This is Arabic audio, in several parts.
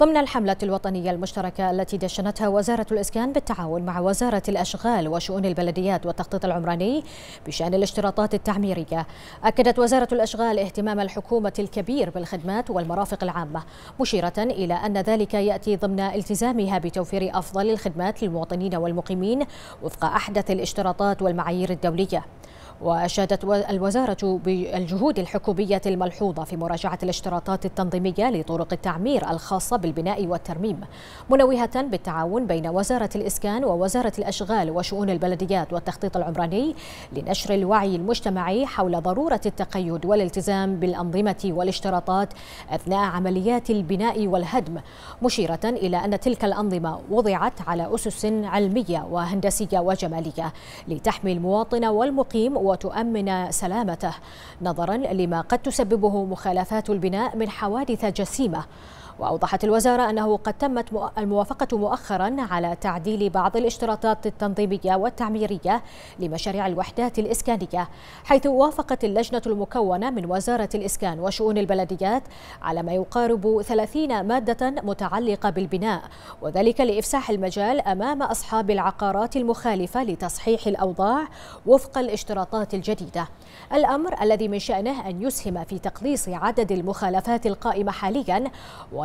ضمن الحملة الوطنية المشتركة التي دشنتها وزارة الإسكان بالتعاون مع وزارة الأشغال وشؤون البلديات والتخطيط العمراني بشأن الاشتراطات التعميرية أكدت وزارة الأشغال اهتمام الحكومة الكبير بالخدمات والمرافق العامة مشيرة إلى أن ذلك يأتي ضمن التزامها بتوفير أفضل الخدمات للمواطنين والمقيمين وفق أحدث الاشتراطات والمعايير الدولية وأشادت الوزارة بالجهود الحكومية الملحوظة في مراجعة الاشتراطات التنظيمية لطرق التعمير الخاصة بالبناء والترميم منوهة بالتعاون بين وزارة الإسكان ووزارة الأشغال وشؤون البلديات والتخطيط العمراني لنشر الوعي المجتمعي حول ضرورة التقيد والالتزام بالأنظمة والاشتراطات أثناء عمليات البناء والهدم مشيرة إلى أن تلك الأنظمة وضعت على أسس علمية وهندسية وجمالية لتحمي المواطن والمقيم وتؤمن سلامته نظرا لما قد تسببه مخالفات البناء من حوادث جسيمه وأوضحت الوزارة أنه قد تمت الموافقة مؤخرا على تعديل بعض الاشتراطات التنظيمية والتعميرية لمشاريع الوحدات الإسكانية حيث وافقت اللجنة المكونة من وزارة الإسكان وشؤون البلديات على ما يقارب 30 مادة متعلقة بالبناء وذلك لإفساح المجال أمام أصحاب العقارات المخالفة لتصحيح الأوضاع وفق الاشتراطات الجديدة الأمر الذي من شأنه أن يسهم في تقليص عدد المخالفات القائمة حاليا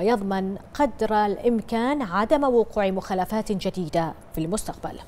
ويضمن قدر الإمكان عدم وقوع مخالفات جديدة في المستقبل